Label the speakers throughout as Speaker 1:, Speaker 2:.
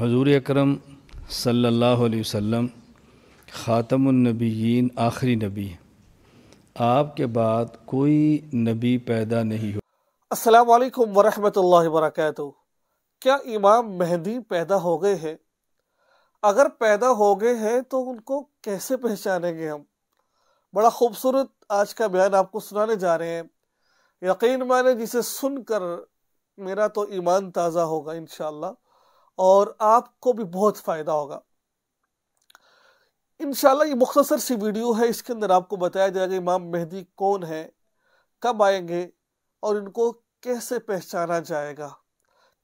Speaker 1: हजूर अक्रम सल्ला ख़ातमनबीन आखिरी नबी आपके बाद कोई नबी पैदा नहीं हो
Speaker 2: असलकम वालेकुम वरहमतुल्लाहि क्या इमाम मेहंदी पैदा हो गए हैं अगर पैदा हो गए हैं तो उनको कैसे पहचानेंगे हम बड़ा खूबसूरत आज का बयान आपको सुनाने जा रहे हैं यकीन माने जिसे सुनकर मेरा तो ईमान ताज़ा होगा इन और आपको भी बहुत फ़ायदा होगा इन ये मुख्तसर सी वीडियो है इसके अंदर आपको बताया जाएगा इमाम मेहदी कौन है कब आएंगे और इनको कैसे पहचाना जाएगा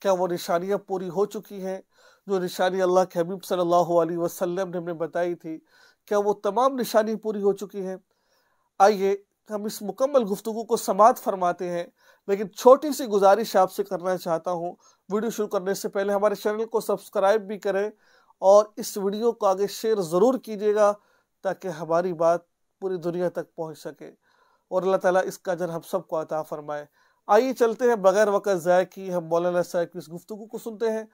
Speaker 2: क्या वो निशानियाँ पूरी हो चुकी हैं जो निशानी अल्लाह के हबीब सल्ला वसलम ने हमें बताई थी क्या वो तमाम निशानी पूरी हो चुकी हैं आइए हम इस मुकम्मल गुफ्तु को समात फरमाते हैं लेकिन छोटी सी गुजारिश आपसे करना चाहता हूँ वीडियो शुरू करने से पहले हमारे चैनल को सब्सक्राइब भी करें और इस वीडियो को आगे शेयर ज़रूर कीजिएगा ताकि हमारी बात पूरी दुनिया तक पहुँच सके और अल्लाह ताली इसका जन हम सबको अता फरमाए आइए चलते हैं बगैर वक़्त ज़ाय की हम मौलाना साहब की इस गुफ्तु को सुनते हैं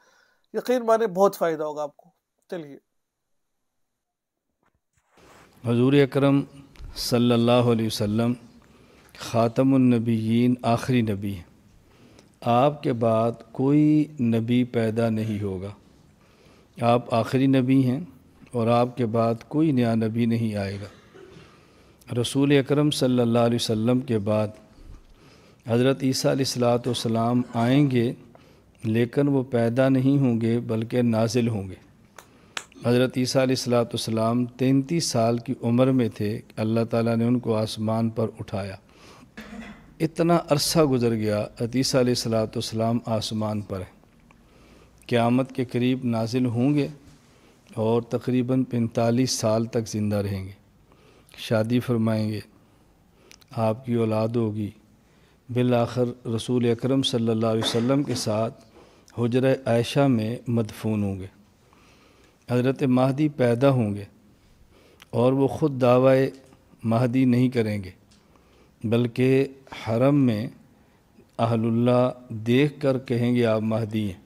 Speaker 2: यकीन माने बहुत फ़ायदा होगा आपको चलिए
Speaker 1: हजूर अक्रम सल्ला वसम ख़ातमनबीन आखिरी नबी है आपके बाद कोई नबी पैदा नहीं होगा आप आखिरी नबी हैं और आपके बाद कोई नया नबी नहीं आएगा रसूल अकरम सल्लल्लाहु अलैहि वसल्लम के बाद हज़रत ईसा आएंगे लेकिन वो पैदा नहीं होंगे बल्कि नाजिल होंगे हज़रत ईसा तैंतीस साल की उम्र में थे अल्लाह ताला ने उनको आसमान पर उठाया इतना अरसा गुज़र गया अतीसा सलाम आसमान पर है क़्यामत के करीब नाजिल होंगे और तकरीबन पैंतालीस साल तक ज़िंदा रहेंगे शादी फरमाएंगे आपकी औलाद होगी बिल आखिर रसूल अक्रम सम के साथ हजर आयशा में मदफून होंगे हज़रत महदी पैदा होंगे और वो ख़ुद दावा महदी नहीं करेंगे बल्कि हरम में अहलुल्ला देख कर कहेंगे आप महदी हैं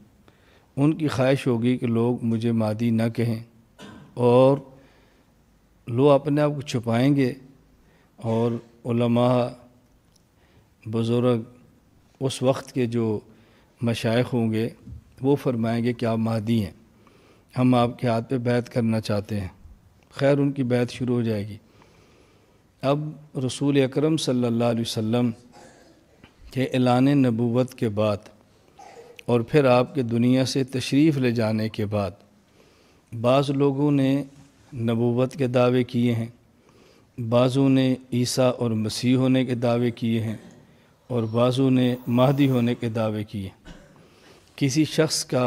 Speaker 1: उनकी ख्वाहिश होगी कि लोग मुझे मादी ना कहें और लोग अपने आप को छुपाएंगे और बुज़ुर्ग उस वक्त के जो मशाइ होंगे वो फरमाएंगे कि आप महदी हैं हम आपके हाथ पे बैत करना चाहते हैं खैर उनकी बैत शुरू हो जाएगी अब रसूल अकरम सल्लल्लाहु अलैहि वसल्लम के एलान नबूवत के बाद और फिर आपके दुनिया से तशरीफ़ ले जाने के बाद बाज़ लोगों ने नबूवत के दावे किए हैं बाज़ों ने ईसा और मसीह होने के दावे किए हैं और बाज़ों ने मादी होने के दावे किए किसी शख्स का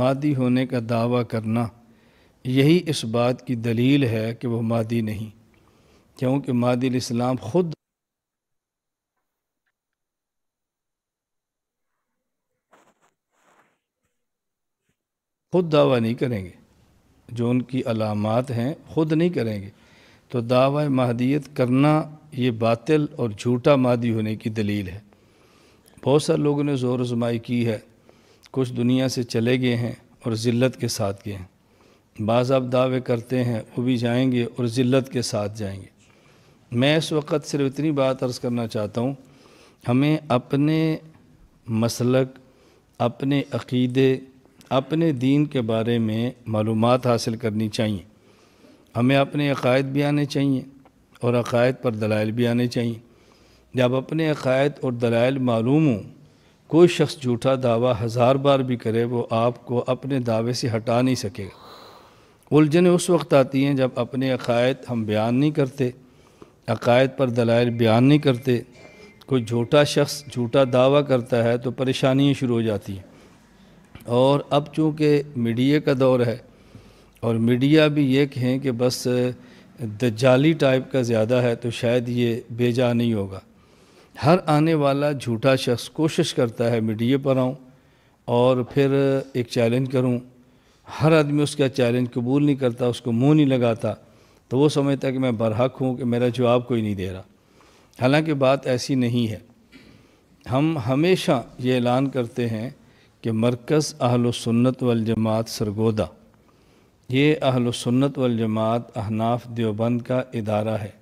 Speaker 1: मादी होने का दावा करना यही इस बात की दलील है कि वह मादी नहीं क्योंकि मादिल इस्लाम खुद खुद दावा नहीं करेंगे जो उनकी अलामत हैं खुद नहीं करेंगे तो दावा महदियत करना ये बातिल और झूठा मादी होने की दलील है बहुत सारे लोगों ने ज़ोर आजमाई की है कुछ दुनिया से चले गए हैं और ज़िल्त के साथ गए हैं बाज़ आप दावे करते हैं वो भी जाएंगे और ज़िल्त के साथ जाएंगे मैं इस वक्त सिर्फ इतनी बात अर्ज़ करना चाहता हूँ हमें अपने मसलक अपने अक़ीदे अपने दीन के बारे में मालूम हासिल करनी चाहिए हमें अपने अकायद भी आने चाहिए और अकायद पर दलाइल भी आने चाहिए जब अपने अकायद और दलाइल मालूम हों कोई शख्स झूठा दावा हज़ार बार भी करे वो आपको अपने दावे से हटा नहीं सकेगा उलझने उस वक्त आती हैं जब अपने अकायद हम बयान नहीं करते अकायद पर दलाइल बयान नहीं करते कोई झूठा शख्स झूठा दावा करता है तो परेशानियाँ शुरू हो जाती हैं और अब चूँकि मीडिया का दौर है और मीडिया भी ये कहें कि बस दजाली टाइप का ज़्यादा है तो शायद ये बेजा नहीं होगा हर आने वाला झूठा शख्स कोशिश करता है मीडिया पर आऊँ और फिर एक चैलेंज करूँ हर आदमी उसका चैलेंज कबूल नहीं करता उसको मुंह नहीं लगाता तो वो समझता है कि मैं बरहक हूँ कि मेरा जवाब कोई नहीं दे रहा हालांकि बात ऐसी नहीं है हम हमेशा ये ऐलान करते हैं कि मरकज़ अहल सुन्नत वल जमात सरगोदा ये अहल सुन्नत वल जमात अहनाफ देवबंद का इदारा है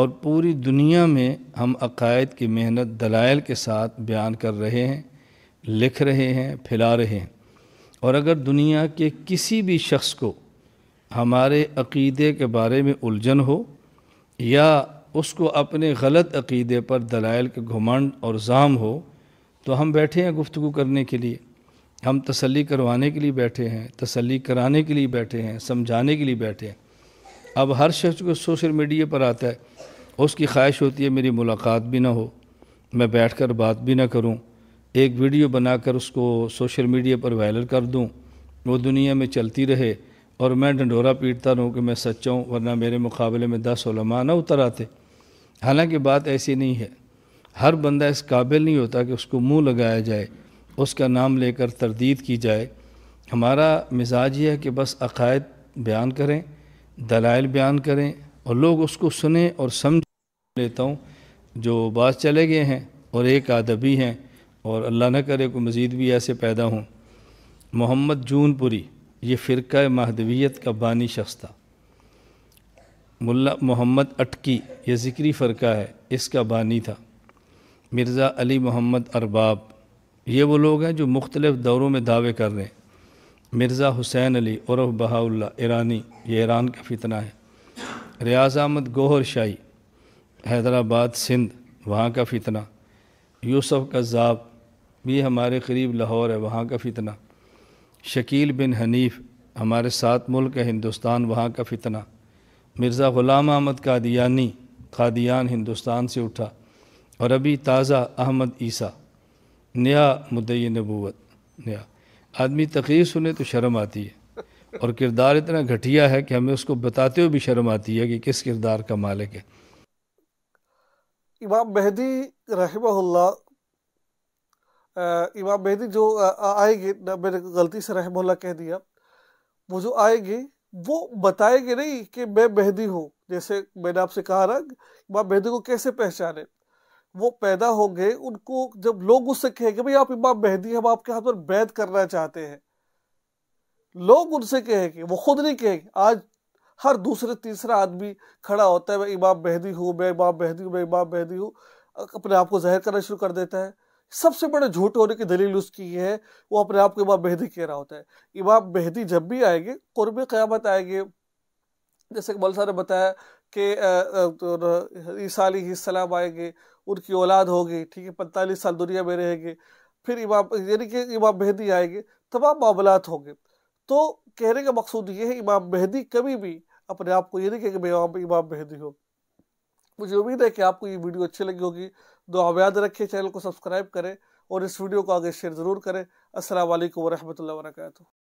Speaker 1: और पूरी दुनिया में हम अकायद की मेहनत दलाइल के साथ बयान कर रहे हैं लिख रहे हैं फैला रहे हैं और अगर दुनिया के किसी भी शख्स को हमारे अकीदे के बारे में उलझन हो या उसको अपने गलत अकीदे पर दलाइल के घुमंड और जाम हो तो हम बैठे हैं गुफ्तु करने के लिए हम तसली करवाने के लिए बैठे हैं तसली कराने के लिए बैठे हैं समझाने के लिए बैठे हैं अब हर शख्स को सोशल मीडिया पर आता है उसकी ख्वाहिश होती है मेरी मुलाकात भी ना हो मैं बैठकर बात भी ना करूं एक वीडियो बनाकर उसको सोशल मीडिया पर वायरल कर दूं वो दुनिया में चलती रहे और मैं डंडोरा पीटता रहूँ कि मैं सच्चा हूँ वरना मेरे मुकाबले में दस ओलमा ना उतर आते हालांकि बात ऐसी नहीं है हर बंदा इस काबिल नहीं होता कि उसको मुंह लगाया जाए उसका नाम लेकर तरदीद की जाए हमारा मिजाज ये है कि बस अकायद बयान करें दलाइल बयान करें और लोग उसको सुने और समझ लेता हूँ जो बात चले गए हैं और एक आदबी हैं और अल्लाह न करे को मज़ीद भी ऐसे पैदा हों मोहम्मद जूनपुरी ये फ़िरका महदवियत का बानी शख्स था मुल्ला मोहम्मद अटकी ये ज़िक्री फ़रका है इसका बानी था मिर्ज़ा अली मोहम्मद अरबाब ये वो लोग हैं जो मुख्तलिफ़ दौरों में दावे कर रहे हैं मिर्ज़ा हुसैन अली और बहाल ईरानी ये ईरान का फितना है रियाज अहमद गोहर शाही हैदराबाद सिंध वहाँ का फितना यूसुफ कज़ाब भी हमारे करीब लाहौर है वहाँ का फितना शकील बिन हनीफ हमारे साथ मुल्क है हिंदुस्तान वहाँ का फितना मिर्ज़ा ग़ुलाम अहमद कादियानी कादियान हिंदुस्तान से उठा और अभी ताज़ा अहमद ईसा नया मुदई नबूत नया आदमी तकरीर सुने तो शर्म आती है और किरदार इतना घटिया है कि हमें उसको बताते हुए भी शर्म आती है कि किस किरदार का मालिक है
Speaker 2: इमाम मेहदी रहमल्ला इमाम मेहदी जो आएंगे ना मैंने गलती से रहमोल्ला कह दिया वो जो आएंगे वो बताएंगे नहीं कि मैं मेहदी हूँ जैसे मैंने आपसे कहा ना इमाम मेहदी को कैसे पहचाने वो पैदा होंगे उनको जब लोग उससे कहेंगे भाई आप इमाम मेहदी हम आपके हाथ पर बैद करना चाहते हैं लोग उनसे कहेंगे वो खुद नहीं कहेंगे आज हर दूसरे तीसरा आदमी खड़ा होता है मैं इमाम मेहदी हूँ मैं इमाम मेहदी हूँ मैं इमाम मेहदी हूँ अपने आप को जहर करना शुरू कर देता है सबसे बड़े झूठ होने की दलील उसकी है वो अपने आप को इमाम मेहदी कह रहा होता है इमाम मेहदी जब भी आएंगे कुर्ब क़्यामत आएंगे जैसे कि मौलसा ने बताया कि तो ईसा सलाम आएंगे उनकी औलाद होगी ठीक है पैंतालीस साल दुनिया में रहेंगे फिर इमाम यानी कि इमाम मेहदी आएंगे तमाम मामलात होंगे तो कहने का मकसूद ये है इमाम मेहदी कभी भी अपने आप को ये नहीं कहेंगे इमाम मेहदी होगी मुझे उम्मीद है कि आपको ये वीडियो अच्छी लगी होगी तो आप याद रखिए चैनल को सब्सक्राइब करें और इस वीडियो को आगे शेयर ज़रूर करें असल वरहमल वर्का